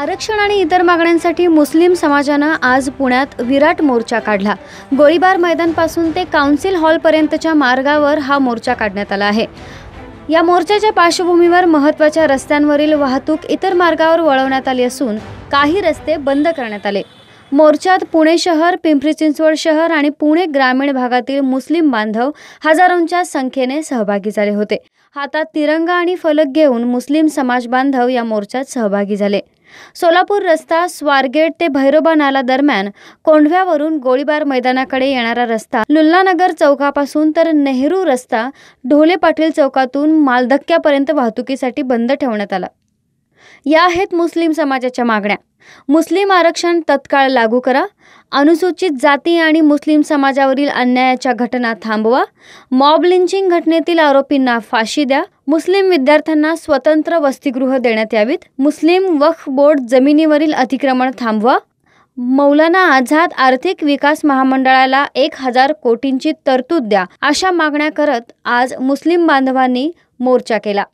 आरक्षण आणि इतर मागण्यांसाठी मुस्लिम समाजानं आज पुण्यात विराट मोर्चा काढला गोळीबार मैदानपासून ते काउन्सिल हॉलपर्यंतच्या मार्गावर हा मोर्चा काढण्यात आला आहे या मोर्चाच्या पार्श्वभूमीवर महत्त्वाच्या रस्त्यांवरील वाहतूक इतर मार्गावर वळवण्यात आली असून काही रस्ते बंद करण्यात आले मोर्चात पुणे शहर पिंपरी चिंचवड शहर आणि पुणे ग्रामीण भागातील मुस्लिम बांधव हजारोंच्या संख्येने सहभागी झाले होते हातात तिरंगा आणि फलक घेऊन मुस्लिम समाज बांधव या मोर्चात सहभागी झाले सोलापूर रस्ता स्वारगेट ते भैरोबा नाला दरम्यान कोंढव्यावरून गोळीबार मैदानाकडे येणारा रस्ता लुल्लानगर चौकापासून तर नेहरू रस्ता ढोले पाटील चौकातून मालधक्क्यापर्यंत वाहतुकीसाठी बंद ठेवण्यात आला या आहेत मुस्लिम समाजाच्या मागण्या मुस्लिम आरक्षण तत्काळ लागू करा अनुसूचित जाती आणि मुस्लिम समाजावरील अन्यायाच्या घटना थांबवा मॉब लिंचिंग घटनेतील आरोपींना फाशी द्या मुस्लिम विद्यार्थ्यांना स्वतंत्र वसतिगृह देण्यात यावीत मुस्लिम वक्फ बोर्ड जमिनीवरील अतिक्रमण थांबवा मौलाना आझाद आर्थिक विकास महामंडळाला एक हजार कोटींची तरतूद द्या अशा मागण्या करत आज मुस्लिम बांधवांनी मोर्चा केला